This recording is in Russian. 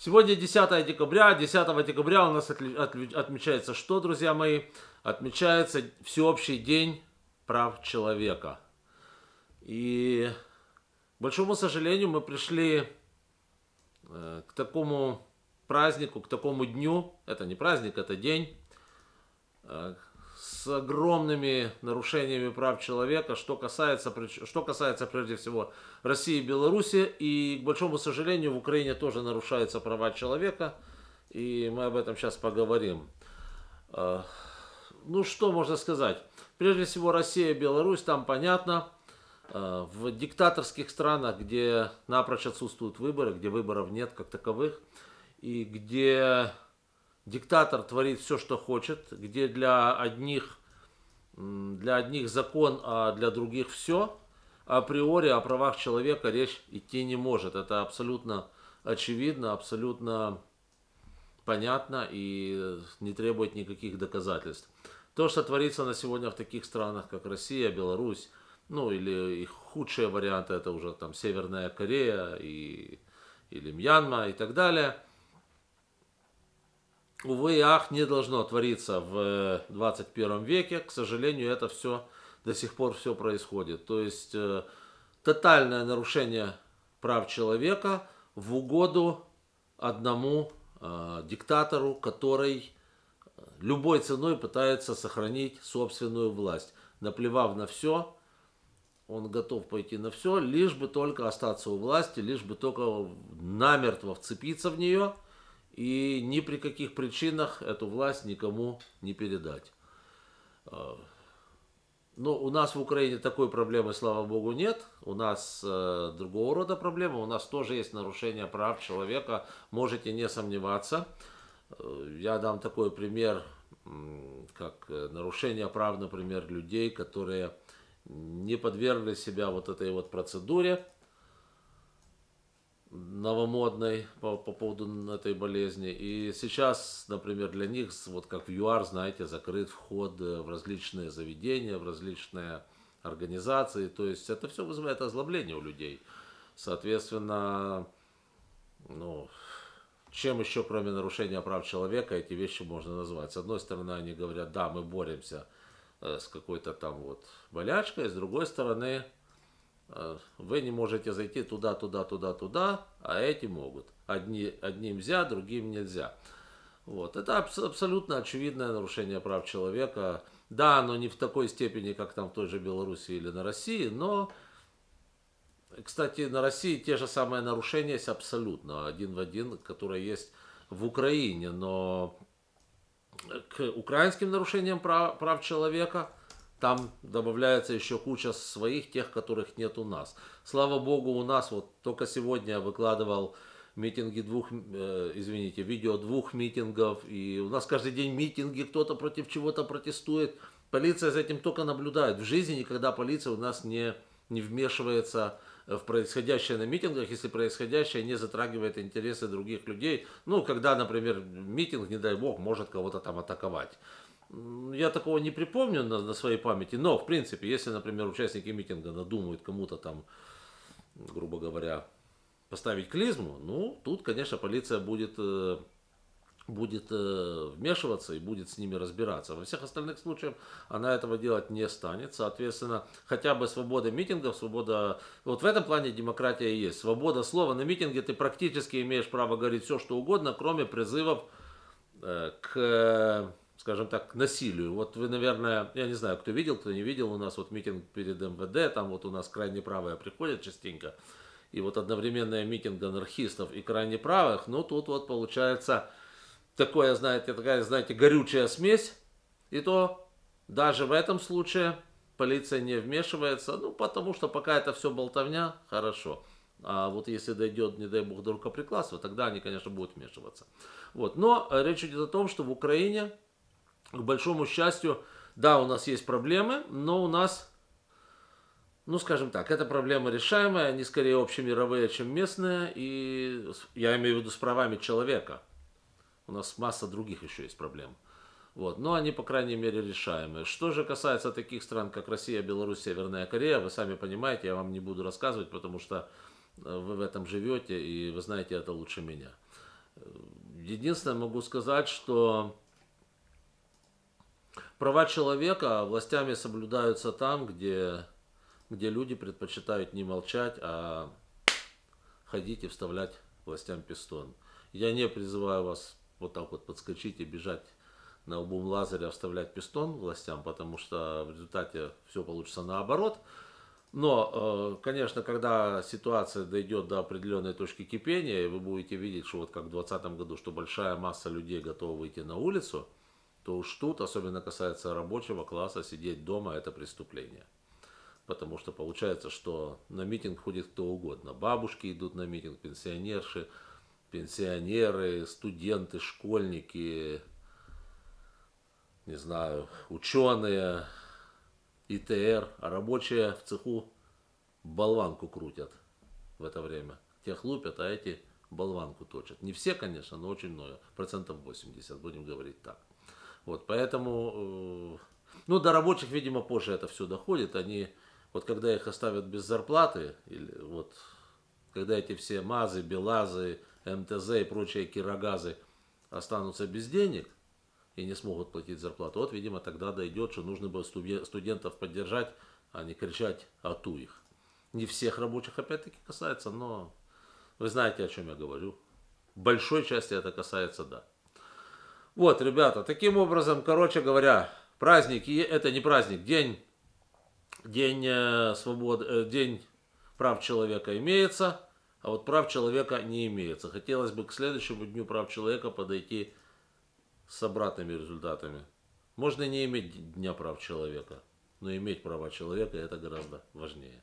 Сегодня 10 декабря. 10 декабря у нас отмечается что, друзья мои? Отмечается всеобщий день прав человека. И, к большому сожалению, мы пришли э, к такому празднику, к такому дню. Это не праздник, это день э, с огромными нарушениями прав человека, что касается, что касается прежде всего России и Беларуси. И, к большому сожалению, в Украине тоже нарушаются права человека. И мы об этом сейчас поговорим. А, ну что можно сказать? Прежде всего Россия и Беларусь, там понятно. А, в диктаторских странах, где напрочь отсутствуют выборы, где выборов нет как таковых, и где диктатор творит все, что хочет, где для одних, для одних закон, а для других все, априори о правах человека речь идти не может. Это абсолютно очевидно, абсолютно понятно и не требует никаких доказательств. То, что творится на сегодня в таких странах, как Россия, Беларусь, ну или их худшие варианты, это уже там Северная Корея и, или Мьянма и так далее – увы и ах, не должно твориться в 21 э, веке. К сожалению, это все до сих пор все происходит. То есть э, тотальное нарушение прав человека в угоду одному э, диктатору, который э, любой ценой пытается сохранить собственную власть. Наплевав на все, он готов пойти на все, лишь бы только остаться у власти, лишь бы только намертво вцепиться в нее – и ни при каких причинах эту власть никому не передать. А, но у нас в Украине такой проблемы, слава богу, нет. У нас э, другого рода проблема. У нас тоже есть нарушение прав человека. Можете не сомневаться. Э, я дам такой пример, как э, нарушение прав, например, людей, которые не подвергли себя вот этой вот процедуре новомодной по, по поводу этой болезни. И сейчас, например, для них, вот как в ЮАР, знаете, закрыт вход э, в различные заведения, в различные организации. То есть это все вызывает озлобление у людей. Соответственно, ну, чем еще, кроме нарушения прав человека, эти вещи можно назвать? С одной стороны, они говорят, да, мы боремся э, с какой-то там вот болячкой, с другой стороны, Э, вы не можете зайти туда, туда, туда, туда, а эти могут. Одни, одним нельзя, другим нельзя. Вот. Это абс- абсолютно очевидное нарушение прав человека. Да, но не в такой степени, как там в той же Беларуси или на России, но, кстати, на России те же самые нарушения есть абсолютно, один в один, которые есть в Украине, но к украинским нарушениям прав, прав человека – там добавляется еще куча своих, тех, которых нет у нас. Слава богу, у нас вот только сегодня я выкладывал митинги двух, э, извините, видео двух митингов, и у нас каждый день митинги, кто-то против чего-то протестует. Полиция за этим только наблюдает. В жизни никогда полиция у нас не, не вмешивается в происходящее на митингах, если происходящее не затрагивает интересы других людей. Ну, когда, например, митинг, не дай бог, может кого-то там атаковать. Я такого не припомню на, на своей памяти, но, в принципе, если, например, участники митинга надумают кому-то там, грубо говоря, поставить клизму, ну, тут, конечно, полиция будет, э, будет э, вмешиваться и будет с ними разбираться. Во всех остальных случаях она этого делать не станет. Соответственно, хотя бы свобода митингов, свобода... Вот в этом плане демократия и есть. Свобода слова. На митинге ты практически имеешь право говорить все, что угодно, кроме призывов э, к скажем так, к насилию. Вот вы, наверное, я не знаю, кто видел, кто не видел, у нас вот митинг перед МВД, там вот у нас крайне правая приходит частенько, и вот одновременная митинг анархистов и крайне правых, ну тут вот получается такое, знаете, такая, знаете, горючая смесь, и то даже в этом случае полиция не вмешивается, ну потому что пока это все болтовня, хорошо. А вот если дойдет, не дай бог, до рукоприкладства, тогда они, конечно, будут вмешиваться. Вот. Но речь идет о том, что в Украине к большому счастью, да, у нас есть проблемы, но у нас, ну скажем так, эта проблема решаемая, они скорее общемировые, чем местные, и я имею в виду с правами человека. У нас масса других еще есть проблем. Вот. Но они, по крайней мере, решаемые. Что же касается таких стран, как Россия, Беларусь, Северная Корея, вы сами понимаете, я вам не буду рассказывать, потому что э, вы в этом живете, и вы знаете это лучше меня. Э, единственное, могу сказать, что Права человека властями соблюдаются там, где, где люди предпочитают не молчать, а ходить и вставлять властям пистон. Я не призываю вас вот так вот подскочить и бежать на обум Лазаря вставлять пистон властям, потому что в результате все получится наоборот. Но, э, конечно, когда ситуация дойдет до определенной точки кипения, вы будете видеть, что вот как в 2020 году, что большая масса людей готова выйти на улицу – то уж тут, особенно касается рабочего класса, сидеть дома – это преступление. Потому что получается, что на митинг ходит кто угодно. Бабушки идут на митинг, пенсионерши, пенсионеры, студенты, школьники, не знаю, ученые, ИТР, а рабочие в цеху болванку крутят в это время. Тех лупят, а эти болванку точат. Не все, конечно, но очень много, процентов 80, будем говорить так. Вот, поэтому, э, ну, до рабочих, видимо, позже это все доходит. Они, вот когда их оставят без зарплаты, или вот, когда эти все МАЗы, БелАЗы, МТЗ и прочие кирогазы останутся без денег и не смогут платить зарплату, вот, видимо, тогда дойдет, что нужно было студентов поддержать, а не кричать «ату их». Не всех рабочих, опять-таки, касается, но вы знаете, о чем я говорю. В большой части это касается, да. Вот, ребята, таким образом, короче говоря, праздник, и это не праздник, день, день э, свободы, э, день прав человека имеется, а вот прав человека не имеется. Хотелось бы к следующему дню прав человека подойти с обратными результатами. Можно не иметь Дня прав человека, но иметь права человека это гораздо важнее.